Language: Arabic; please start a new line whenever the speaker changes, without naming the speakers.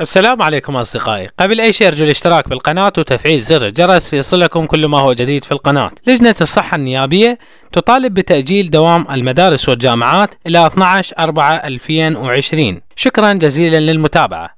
السلام عليكم أصدقائي قبل أي شيء أرجو الاشتراك بالقناة وتفعيل زر الجرس ليصلكم كل ما هو جديد في القناة لجنة الصحة النيابية تطالب بتأجيل دوام المدارس والجامعات إلى 12 4 2020 شكرا جزيلا للمتابعة